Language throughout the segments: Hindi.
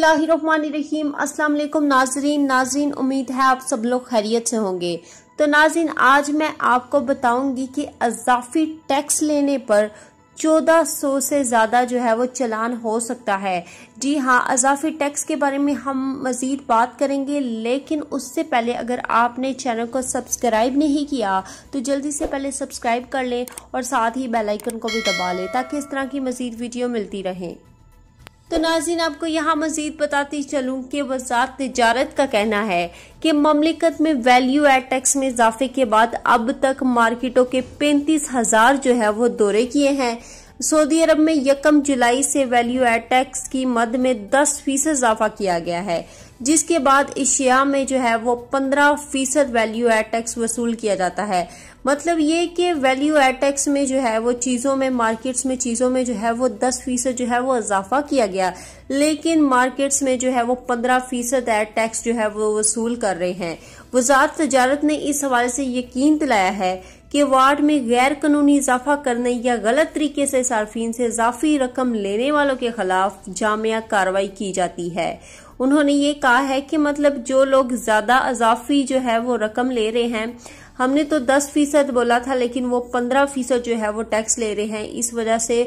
बिस्मिल्लाम अस्सलाम नाजरीन नाजरीन उम्मीद है आप सब लोग खैरियत से होंगे तो नाजरीन आज मैं आपको बताऊंगी कि अजाफी टैक्स लेने पर 1400 से ज़्यादा जो है वो चलान हो सकता है जी हाँ अजाफी टैक्स के बारे में हम मज़ीद बात करेंगे लेकिन उससे पहले अगर आपने चैनल को सब्सक्राइब नहीं किया तो जल्दी से पहले सब्सक्राइब कर लें और साथ ही बेल आइकन को भी दबा लें ताकि इस तरह की मज़ीद वीडियो मिलती रहें तो नाजिन आपको यहाँ मजीद बताती चलूँ कि वजारत तजारत का कहना है कि ममलिकत में वैल्यू एड टैक्स में इजाफे के बाद अब तक मार्केटों के पैंतीस हजार जो है वो दौरे किए हैं सऊदी अरब में यकम जुलाई से वैल्यू एड टैक्स की मद में दस फीसद इजाफा किया गया है जिसके बाद एशिया में जो है वो पंद्रह फीसद वैल्यू एड टैक्स वसूल किया जाता है मतलब ये कि वैल्यू एड टैक्स में जो है वो चीज़ों में मार्केट्स में चीज़ों में जो है वो दस फीसद जो है वो इजाफा किया गया लेकिन मार्केट्स में जो है वो पंद्रह फीसद एड टैक्स जो है वो वसूल कर रहे हैं वजारत तजारत ने इस हवाले से यकीन दिलाया है कि वार्ड में गैर कानूनी इजाफा करने या गलत तरीके से सार्फिन से इजाफी रकम लेने वालों के खिलाफ जामिया कार्रवाई की जाती है उन्होंने ये कहा है कि मतलब जो लोग ज्यादा अजाफी जो है वो रकम ले रहे हैं हमने तो 10 फीसद बोला था लेकिन वो 15 फीसद जो है वो टैक्स ले रहे हैं इस वजह से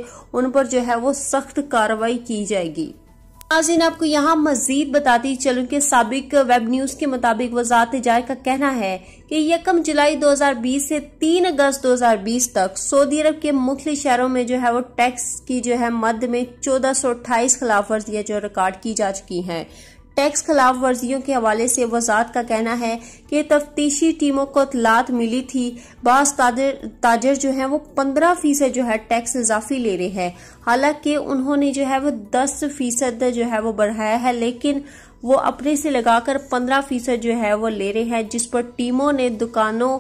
उन पर जो है वो सख्त कार्रवाई की जाएगी नाजीन आपको यहाँ मजीद बताती चलूँ की सबक वेब न्यूज के मुताबिक वजारत जाय का कहना है की यकम जुलाई दो हजार बीस से तीन अगस्त दो हजार बीस तक सऊदी अरब के मुख्य शहरों में जो है वो टैक्स की जो है मद में चौदह सौ अट्ठाईस खिलाफ वर्जियाँ जो रिकॉर्ड की जा चुकी है टैक्स खिलाफ वर्जियों के हवाले से वजात का कहना है कि तफ्तीशी टीमों को इतलात मिली थी बास ताजर, ताजर जो है वो पंद्रह फीसद जो है टैक्स इजाफी ले रहे हैं हालांकि उन्होंने जो है वो दस फीसद जो है वो बढ़ाया है लेकिन वो अपने से लगाकर पंद्रह फीसद जो है वो ले रहे हैं जिस पर टीमों ने दुकानों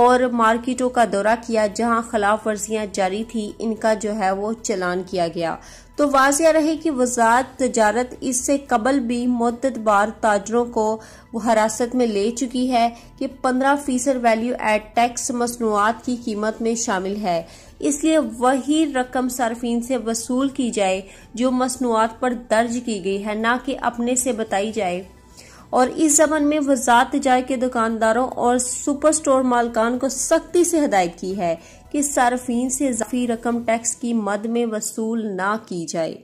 और मार्केटों का दौरा किया जहां खिलाफ वर्जियां जारी थी इनका जो है वो चलान किया गया तो वाजिया रहे कि वजारत तजारत इससे कबल भी मदद बार ताजरों को वो हिरासत में ले चुकी है कि 15 फीसद वैल्यू एड टैक्स मसनूआत की कीमत में शामिल है इसलिए वही रकम सार्फिन से वसूल की जाए जो मसनूआत पर दर्ज की गई है ना कि अपने से बताई जाए और इस जमन में वजात जाय के दुकानदारों और सुपर स्टोर मालकान को सख्ती से हदायत की है कि सार्फिन से रकम टैक्स की मद में वसूल ना की जाए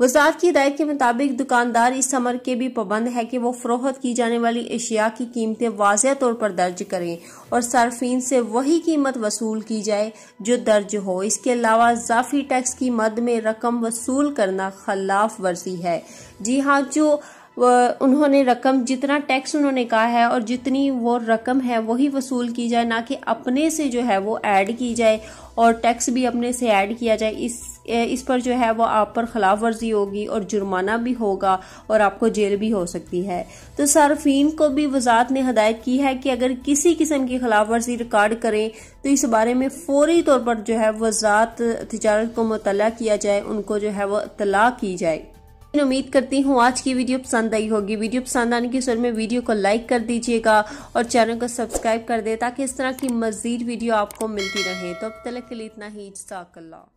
वजारत की हिदायत के मुताबिक दुकानदार इस अमर के भी पाबंद है कि वो फरोहत की जाने वाली अशिया की कीमतें वाज तौर पर दर्ज करें और सार्फिन से वही कीमत वसूल की जाए जो दर्ज हो इसके अलावा जाफी टैक्स की मद में रकम वसूल करना खिलाफ वर्जी है जी हाँ जो उन्होंने रकम जितना टैक्स उन्होंने कहा है और जितनी वो रकम है वही वसूल की जाए ना कि अपने से जो है वो ऐड की जाए और टैक्स भी अपने से ऐड किया जाए इस इस पर जो है वो आप पर खिलाफ वर्जी होगी और जुर्माना भी होगा और आपको जेल भी हो सकती है तो सार्फिन को भी वजात ने हदायत की है कि अगर किसी किस्म की खिलाफ वर्जी रिकॉर्ड करें तो इस बारे में फौरी तौर पर जो है वजात तजारत को मुतला किया जाए उनको जो है वो इतला की जाए उम्मीद करती हूँ आज की वीडियो पसंद आई होगी वीडियो पसंद आने की सुर में वीडियो को लाइक कर दीजिएगा और चैनल को सब्सक्राइब कर दे ताकि इस तरह की मज़ीद वीडियो आपको मिलती रहे तो अब तक के लिए इतना ही इजाकल्ला